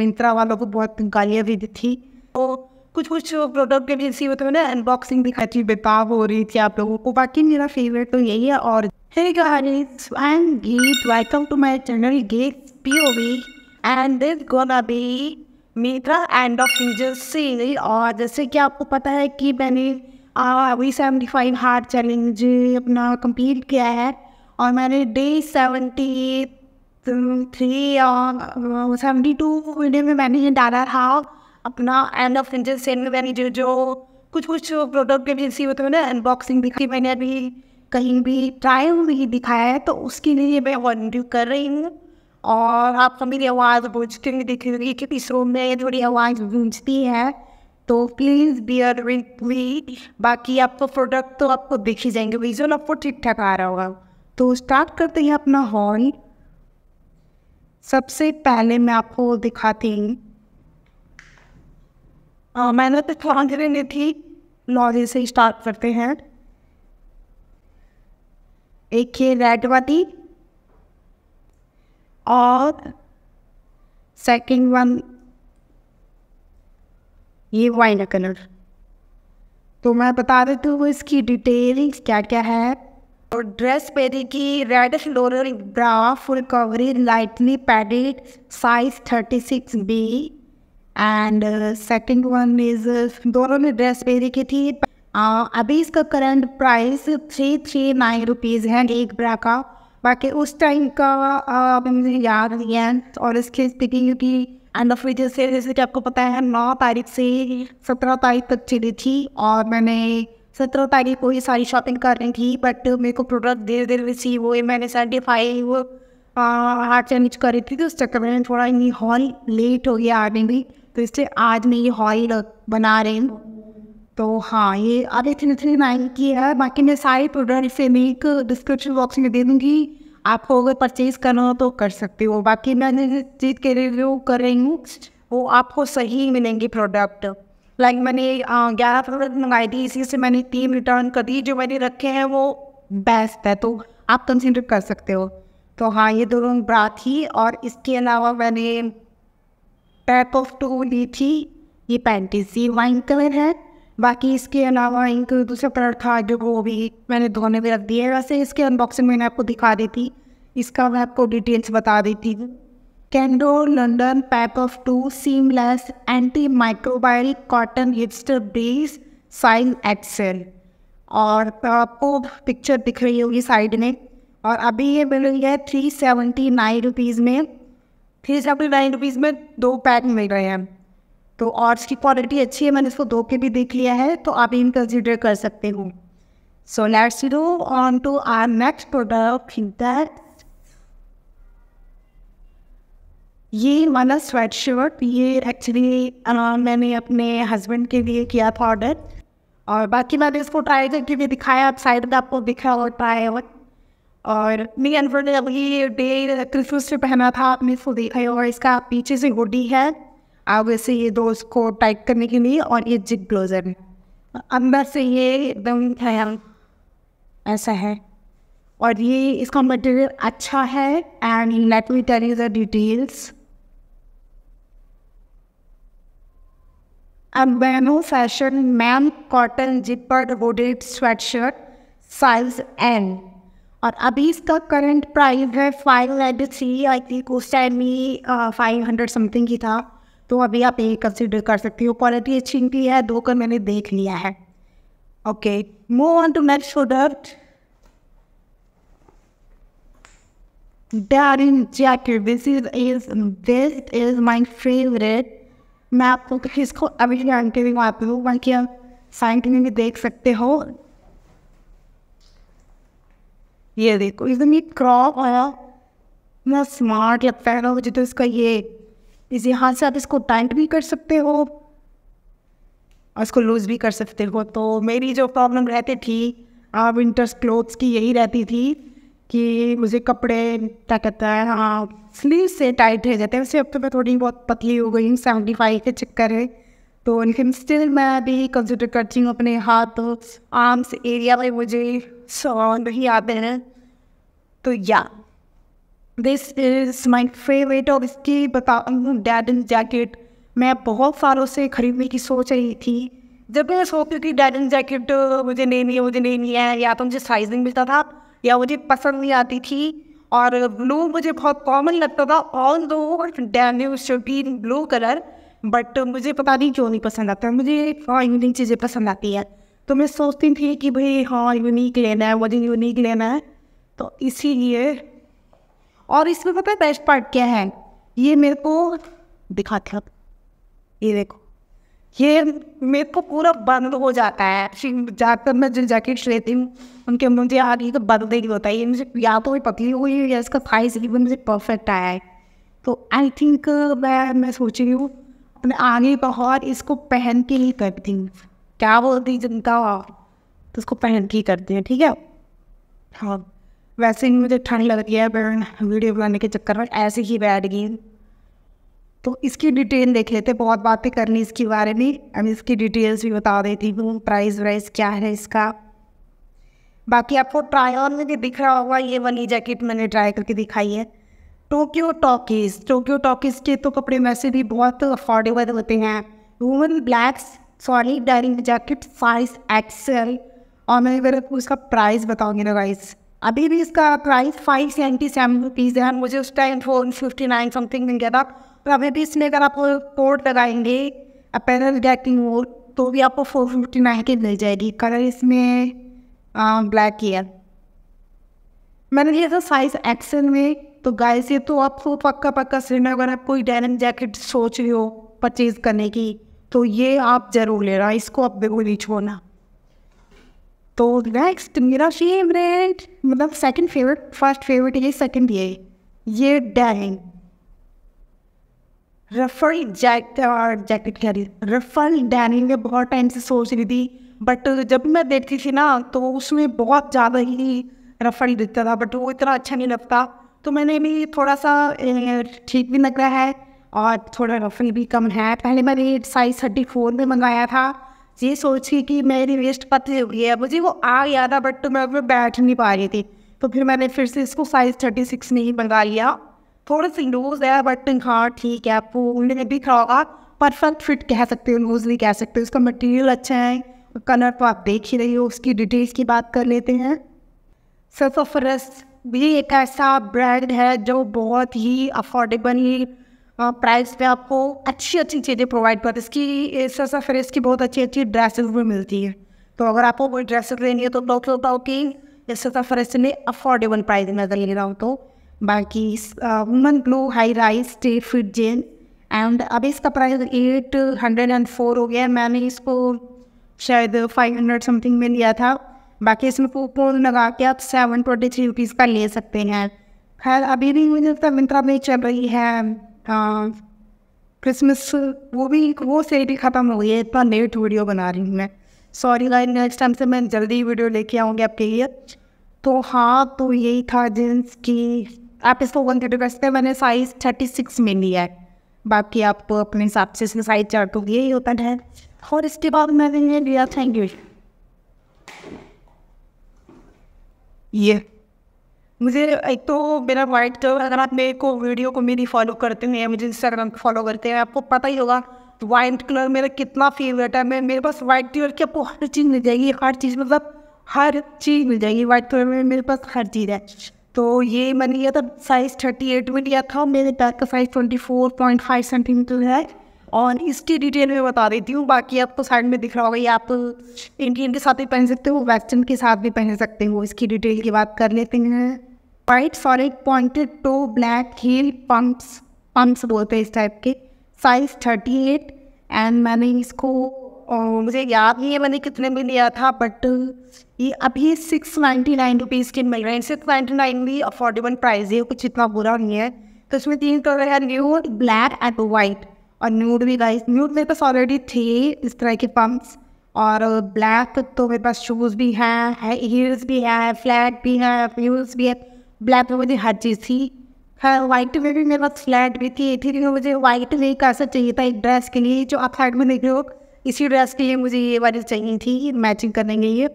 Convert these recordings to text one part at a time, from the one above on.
मिंत्रा वालों को बहुत गालियाँ भी दी थी तो कुछ कुछ प्रोडक्ट के लिए होते हैं ना अनबॉक्सिंग दिखाई थी बेताब हो रही थी आप लोगों को बाकी मेरा फेवरेट तो यही है और Hey guys, I'm Geet. Welcome to my channel Geet's POV and this gonna be Mitra and of Future series और जैसे कि आपको पता है कि मैंने वी सेवेंटी फाइव हार्ड चैलेंज अपना कंप्लीट किया है और मैंने डे सेवेंटी थ्री और सेवेंटी टू वीडियो में मैंने ये डाला था अपना एंड ऑफ इंजन सेन में मैंने जो जो कुछ कुछ प्रोडक्ट के भी होते हैं ना अनबॉक्सिंग दिखी मैंने अभी कहीं भी ट्राई नहीं दिखाया है तो उसके लिए मैं वॉल्यू कर रही हूँ और आपका मेरी आवाज़ गूंजती हुए दिख रही क्योंकि कि इस रूम में थोड़ी आवाज़ गूंजती है तो प्लीज़ बियर विथ मी बाकी आपको प्रोडक्ट तो आपको देख ही जाएंगे विजुअल आपको ठीक ठाक आ रहा होगा तो स्टार्ट करते हैं अपना हॉल सबसे पहले मैं आपको दिखाती हूँ तो कांगरे ने थी लॉरी से स्टार्ट करते हैं एक ये रेड वाली और सेकंड वन ये वाइन कलर तो मैं बता देती हूँ इसकी डिटेल क्या क्या है और ड्रेस पहनी की red floral bra full coverage lightly padded size thirty six B and second one is दोनों ने ड्रेस पेरी की थी uh, अभी इसका current price three three nine rupees है एक ब्रा का बाकी उस टाइम का uh, मुझे याद नहीं है और इसकी स्पीकिंग की एंड ऑफ विच से जैसे कि आपको पता है नौ तारीख से सत्रह तारीख तक चली थी और मैंने सत्रह तारीख को ही सारी शॉपिंग कर रही थी बट मेरे को प्रोडक्ट देर देर रिसीव हुए मैंने सर्टिफाई वो हार्ट चैलेंज करी थी तो उस चक्कर में थोड़ा ये हॉल लेट हो गया आने भी तो इसलिए आज मैं ये हॉल बना रही हूँ तो हाँ ये अब इतने थ्री नाइन की है बाकी मैं सारे प्रोडक्ट से एक डिस्क्रिप्शन बॉक्स में दे दूँगी आपको अगर परचेज करना हो तो कर सकते हो बाकी मैंने जिस चीज़ के रिव्यू कर रही हूँ वो आपको सही मिलेंगे प्रोडक्ट लाइक like मैंने ग्यारह प्रोडक्ट मंगाई थी इसी से मैंने तीन रिटर्न कर दी जो मैंने रखे हैं वो बेस्ट है तो आप कंसिडर कर सकते हो तो हाँ ये दोनों ब्रा थी और इसके अलावा मैंने पैक ऑफ टू ली थी ये सी वाइन कलर है बाकी इसके अलावा एक दूसरा कलर था जो वो भी मैंने धोने में रख दिया है वैसे इसके अनबॉक्सिंग मैंने आपको दिखा दी थी इसका मैं आपको डिटेल्स बता देती हूँ London pack of two seamless anti Antimicrobial cotton Hipster briefs size XL और आपको पिक्चर दिख रही होगी साइड में और अभी ये मिल रही है थ्री सेवेंटी नाइन रुपीज़ में थ्री सेवेंटी नाइन रुपीज़ में दो पैक मिल रहे हैं तो और इसकी क्वालिटी अच्छी है मैंने इसको धो के भी देख लिया है तो आप इन कंसिडर कर सकते हो so let's do on to our next product that ये वाला स्वेट शर्ट ये एक्चुअली मैंने अपने हस्बैंड के लिए किया था ऑर्डर और बाकी मैंने इसको ट्राई करके भी दिखाया आप साइड में आपको दिखा और ट्राई और और मेरी अनवर ने अभी डे क्रिसमस पे पहना था आपने इसको देखा है और इसका पीछे से गुडी है आप वैसे ये दो उसको टाइट करने के लिए और ये जिग ब्लाउजर अंदर से ये एकदम ख्याल ऐसा है और ये इसका मटेरियल अच्छा है and let me tell you the details अम्बेनो fashion ma'am cotton zipper hooded sweatshirt size N और अभी इसका करंट प्राइस है five ninety three I think उस टाइम ही फाइव हंड्रेड समथिंग की था तो अभी आप ये कंसिडर कर सकती हो क्वालिटी अच्छी की है दो कर मैंने देख लिया है okay move on to next product डारिन jacket this is is this is my favourite मैं आपको इसको अभी जानते भी वहाँ पे हूँ बाकी आप साइड में भी देख सकते हो ये देखो एकदम ये क्रॉप आया इतना स्मार्ट लगता है ना मुझे तो इसका ये इस यहाँ से आप इसको टाइट भी कर सकते हो और इसको लूज़ भी कर सकते हो तो मेरी जो प्रॉब्लम रहती थी विंटर्स क्लोथ्स की यही रहती थी कि मुझे कपड़े क्या कहता है हाँ स्लीव से टाइट रह जाते हैं वैसे अब तो मैं थोड़ी बहुत पतली हो गई हूँ सेवेंटी फाइव के चक्कर है तो लेकिन स्टिल मैं अभी कंसिडर करती हूँ अपने हाथ आर्म्स एरिया में मुझे नहीं आते हैं तो या दिस इज़ माई फेवरेट और इसकी बता डैड जैकेट मैं बहुत सालों से ख़रीदने की सोच रही थी जब मैं सोचती थी डैडन जैकेट मुझे नहीं है मुझे नहीं है या तो मुझे साइजिंग मिलता था या मुझे पसंद नहीं आती थी और ब्लू मुझे बहुत कॉमन लगता था ऑल दो डैन्यू ब्लू कलर बट मुझे पता नहीं क्यों नहीं पसंद आता मुझे हाँ यूनिक चीज़ें पसंद आती है तो मैं सोचती थी कि भाई हाँ यूनिक लेना है मुझे यूनिक लेना है तो इसीलिए और इसमें पता है बेस्ट पार्ट क्या है ये मेरे को दिखाते आप ये देखो ये मेरे को पूरा बंद हो जाता है फिर जाकर मैं जो जैकेट लेती हूँ उनके मुझे आगे का तो बंद ही होता है ये मुझे या तो ये पतली हो गई या इसका साइज इवन मुझे परफेक्ट आया है तो आई थिंक मैं मैं सोच रही हूँ अपने आगे बहुत इसको पहन के ही करती हूँ क्या बोलती जिनका तो उसको पहन के ही करती हैं ठीक है हाँ वैसे ही मुझे ठंड लग रही है वीडियो बनाने के चक्कर में ऐसे ही बैठ गई तो इसकी डिटेल देख लेते बहुत बातें करनी इसके बारे में अब इसकी डिटेल्स भी बता देती हूँ प्राइस वाइस क्या है इसका बाकी आपको ट्राई ऑन में भी दिख रहा होगा ये वाली जैकेट मैंने ट्राई करके दिखाई है टोक्यो टॉकीज टोक्यो टॉकीज के तो कपड़े वैसे भी बहुत अफोर्डेबल होते हैं वुमन ब्लैक्स सॉरी डायरिंग जैकेट साइज एक्सेल और मैं अगर आपको इसका प्राइस बताऊंगी ना गाइस अभी भी इसका price five seventy seven rupees है मुझे उस टाइम फोन फिफ्टी नाइन समथिंग मिल गया था तो में इसमें अगर आप कोड लगाएंगे अपेरल गेटिंग मोड तो भी आपको फोर फिफ्टी नाइन की मिल जाएगी कलर इसमें ब्लैक ही है मैंने लिया था साइज एक्सल में तो गाय से तो आपको तो पक्का पक्का सिलेंडर अगर आप कोई डेनिम जैकेट सोच रहे हो परचेज करने की तो ये आप ज़रूर ले रहा इसको आप बिल्कुल नहीं छोड़ना तो नेक्स्ट मेरा फेवरेट मतलब सेकंड फेवरेट फर्स्ट फेवरेट ये सेकंड ये ये डैनिंग रफल जैक जैकेट कह रही रफल डैनियल में बहुत टाइम से सोच रही थी बट जब मैं देखती थी ना तो उसमें बहुत ज़्यादा ही रफल दिखता था बट वो इतना अच्छा नहीं लगता तो मैंने भी थोड़ा सा ठीक भी लग रहा है और थोड़ा रफल भी कम है पहले मैंने साइज थर्टी फोर में मंगाया था ये सोच के कि मेरी वेस्ट पतली हो गई है मुझे वो आ गया था बट मैं उसमें बैठ नहीं पा रही थी तो फिर मैंने फिर से इसको साइज़ थर्टी सिक्स में ही मंगा लिया थोड़े से लूज है बट हाँ ठीक है आपको उन्हें में भी खड़ा होगा परफेक्ट फिट कह सकते हो लूज भी कह सकते हो उसका मटेरियल अच्छा है कलर तो आप देख ही रही हो उसकी डिटेल्स की बात कर लेते हैं सरसोफरस भी एक ऐसा ब्रांड है जो बहुत ही अफोर्डेबल प्राइस पे आपको अच्छी अच्छी चीज़ें प्रोवाइड करते इसकी सरसोफरस की बहुत अच्छी अच्छी ड्रेसेस भी मिलती है तो अगर आपको कोई ड्रेसेस लेनी है तो डॉक्टर बताओ कि सरसोफरस ने अफोर्डेबल प्राइस में अगर ले रहा हूँ तो बाकी वुमन ब्लू हाई राइज टे फिट जेन एंड अभी इसका price eight hundred and four हो गया मैंने इसको शायद फाइव हंड्रेड समथिंग में लिया था बाकी इसमें कूपन लगा के आप सेवन ट्वेंटी थ्री रुपीज़ का ले सकते हैं खैर अभी भी मुझे लगता मिंत्रा में चल रही है क्रिसमस वो भी वो सही भी ख़त्म हो गई है इतना लेट वीडियो बना रही हूँ मैं सॉरी गाइस नेक्स्ट टाइम से मैं जल्दी वीडियो लेके आऊँगी आपके लिए तो हाँ तो यही था जींस की आप इसको कंसिडर कर सकते हैं मैंने साइज़ थर्टी सिक्स में लिया है बाकी आप अपने हिसाब से इसका साइज चार्ट होगी यही होता है और इसके बाद मैंने ये लिया थैंक यू ये मुझे एक तो मेरा वाइट अगर आप मेरे को वीडियो को मेरी फॉलो करते हैं या मुझे इंस्टाग्राम को फॉलो करते हैं आपको पता ही होगा वाइट कलर मेरा कितना फेवरेट है मैं मेरे पास वाइट कलर की आपको हर चीज़ मिल जाएगी हर चीज़ मतलब हर चीज़ मिल जाएगी वाइट कलर में मेरे पास हर चीज़ है तो ये मैंने लिया था साइज़ थर्टी एट में लिया था मेरे बैग का size twenty four point five centimetre है और इसकी डिटेल में बता देती हूँ बाकी आपको साइड में दिख रहा होगा ये आप इंडियन के साथ भी पहन सकते हो वेस्टर्न के साथ भी पहन सकते हो इसकी डिटेल की बात कर लेते हैं white sorry pointed toe black heel pumps pumps बोलते हैं इस टाइप के साइज़ थर्टी एट एंड मैंने इसको और मुझे याद नहीं है मैंने कितने में लिया था बट ये अभी सिक्स नाइन्टी नाइन रुपीज़ के मिल रहे हैं सिक्स नाइन्टी नाइन भी अफोर्डेबल प्राइस है कुछ इतना बुरा नहीं है तो इसमें तीन कलर है न्यू ब्लैक एंड वाइट और न्यूड भी गाइस न्यूड मेरे पास ऑलरेडी थे इस तरह के पम्प्स और ब्लैक तो मेरे पास शूज़ भी हैं हील्स भी हैं फ्लैट भी हैं फ्यूल्स भी है ब्लैक में मुझे हर चीज़ थी हाँ वाइट में भी मेरे पास फ्लैट भी थी थी मुझे वाइट में एक ऐसा चाहिए था एक ड्रेस के लिए जो आप साइड में देख रहे हो इसी ड्रेस के लिए मुझे ये वाली चाहिए थी मैचिंग करने के लिए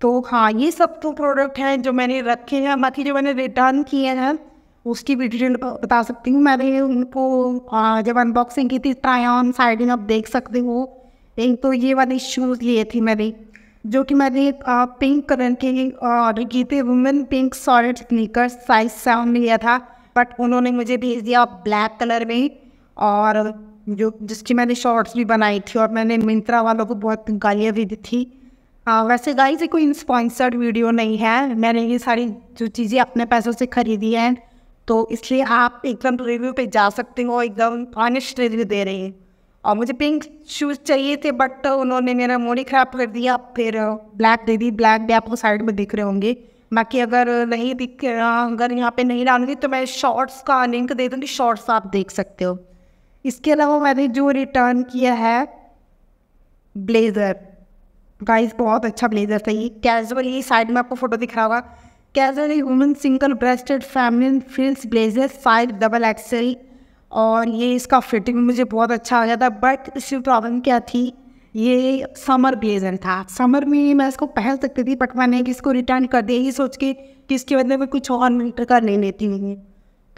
तो हाँ ये सब तो प्रोडक्ट हैं जो मैंने रखे हैं बाकी जो मैंने रिटर्न किए हैं उसकी भी डिटेल बता सकती हूँ मैंने उनको जब अनबॉक्सिंग की थी ट्राई ऑन साइडिंग आप देख सकते हो एक तो ये वाले शूज़ लिए थे मैंने जो कि मैंने पिंक कलर के ऑर्डर किए थे women pink solid sneakers size seven लिया था बट उन्होंने मुझे भेज दिया ब्लैक कलर में और जो जिसकी मैंने शॉर्ट्स भी बनाई थी और मैंने मिंत्रा वालों को बहुत गालियाँ भी दी थी आ, वैसे गाई से कोई स्पॉन्सर्ड वीडियो नहीं है मैंने ये सारी जो चीज़ें अपने पैसों से खरीदी हैं तो इसलिए आप एकदम रिव्यू पे जा सकते हो एकदम ऑनेस्ट रिव्यू दे रहे हैं और मुझे पिंक शूज़ चाहिए थे बट उन्होंने मेरा मोडी ख़राब कर दिया फिर ब्लैक दे दी ब्लैक भी आपको साइड में दिख रहे होंगे बाकी अगर नहीं दिख अगर यहाँ पे नहीं डालूंगी तो मैं शॉर्ट्स का लिंक दे दूँगी शॉर्ट्स आप देख सकते हो इसके अलावा मैंने जो रिटर्न किया है ब्लेज़र गाइस बहुत अच्छा ब्लेज़र था ये कैजुअली साइड में आपको फ़ोटो दिख रहा होगा casually women single breasted family feels blazer side double XL और ये इसका फिटिंग मुझे बहुत अच्छा आ गया था बट इसकी प्रॉब्लम क्या थी ये समर ब्लेजर था समर में मैं इसको पहन सकती थी बट मैंने इसको रिटर्न कर दिया ये सोच के कि इसके बदले में कुछ और मिलकर कर नहीं लेती हूँ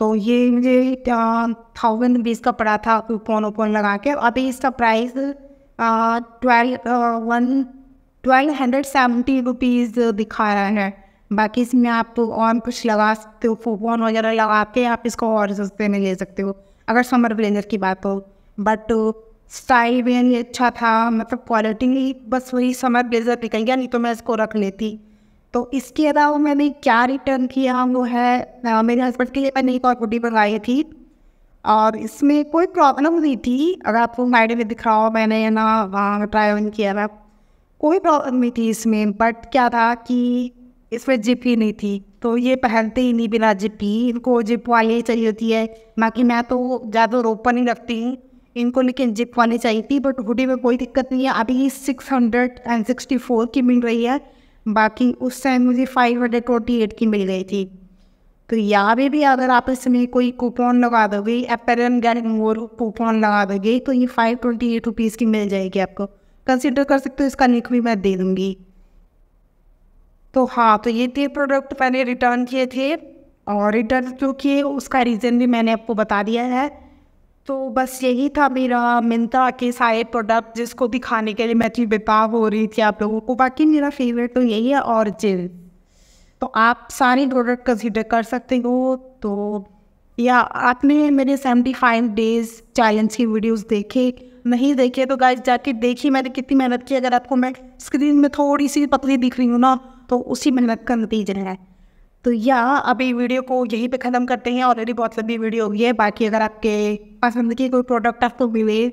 तो ये मुझे थाउजेंड रुपीज़ का पड़ा था कूपन ओपन लगा के अभी इसका price twelve one twelve hundred seventy rupees दिखा रहा है बाकी इसमें आप और कुछ लगा सकते हो कूपन वगैरह लगा के आप इसको और सस्ते में ले सकते हो अगर समर ब्लेजर की बात हो बट स्टाइल भी अच्छा था मतलब क्वालिटी बस वही समर ब्लेजर निकल गया नहीं तो मैं इसको रख लेती तो इसके अलावा मैंने क्या रिटर्न किया वो है मेरे हस्बैंड के लिए मैंने एक और प्रॉपर्टी मंगाई थी और इसमें कोई प्रॉब्लम नहीं थी अगर आपको माइडे में दिख रहा हो मैंने ना वहाँ ट्राई ऑन किया था कोई प्रॉब्लम नहीं थी इसमें बट क्या था कि इसमें जिप ही नहीं थी तो ये पहनते ही नहीं बिना जिप ही इनको जिप वाली ही चाहिए होती है बाकी मैं तो ज़्यादा रोपन नहीं रखती हूँ इनको लेकिन जिप वाली चाहिए थी बट हुडी में कोई दिक्कत नहीं है अभी six hundred and sixty four की मिल रही है बाकी उस टाइम मुझे फाइव हंड्रेड फोर्टी एट की मिल गई थी तो यहाँ पे भी अगर आप इसमें कोई कूपन लगा दोगे एपेरन गैन मोर कूपन लगा दोगे तो ये फाइव ट्वेंटी एट रुपीज़ की मिल जाएगी आपको कंसिडर कर सकते हो इसका लिंक भी मैं दे दूँगी तो हाँ तो ये तीन प्रोडक्ट मैंने रिटर्न किए थे और रिटर्न जो किए उसका रीज़न भी मैंने आपको बता दिया है तो बस यही था मेरा मिंत्रा के सारे प्रोडक्ट जिसको दिखाने के लिए मैं थी बेताब हो रही थी आप लोगों को बाकी मेरा फेवरेट तो यही है और जिल तो आप सारे प्रोडक्ट कंसिडर कर सकते हो तो या आपने मेरे सेवेंटी फाइव डेज चैलेंज की वीडियोस देखे नहीं देखे तो गाइस जाके देखिए मैंने कितनी मेहनत की अगर आपको मैं स्क्रीन में थोड़ी सी पतली दिख रही हूँ ना तो उसी मेहनत का नतीजा है तो या अभी वीडियो को यहीं पे ख़त्म करते हैं ऑलरेडी बहुत लंबी वीडियो होगी है बाकी अगर आपके पसंद की कोई प्रोडक्ट आपको मिले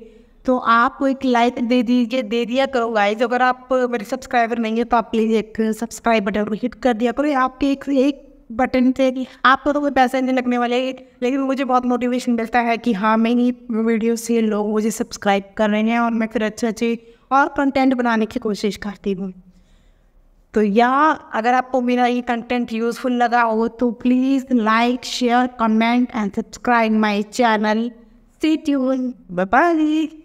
तो आप एक लाइक दे दीजिए दे दिया करो गाइज अगर आप मेरे सब्सक्राइबर नहीं है तो आप प्लीज़ एक सब्सक्राइब बटन को हिट कर दिया करो आपके एक एक बटन से आपको तो कोई पैसे नहीं लगने वाले लेकिन मुझे बहुत मोटिवेशन मिलता है कि हाँ मेरी वीडियो से लोग मुझे सब्सक्राइब कर रहे हैं और मैं फिर अच्छे अच्छे और कंटेंट बनाने की कोशिश करती हूँ तो या अगर आपको मेरा ये कंटेंट यूजफुल लगा हो तो please like share comment and subscribe my channel stay tune bye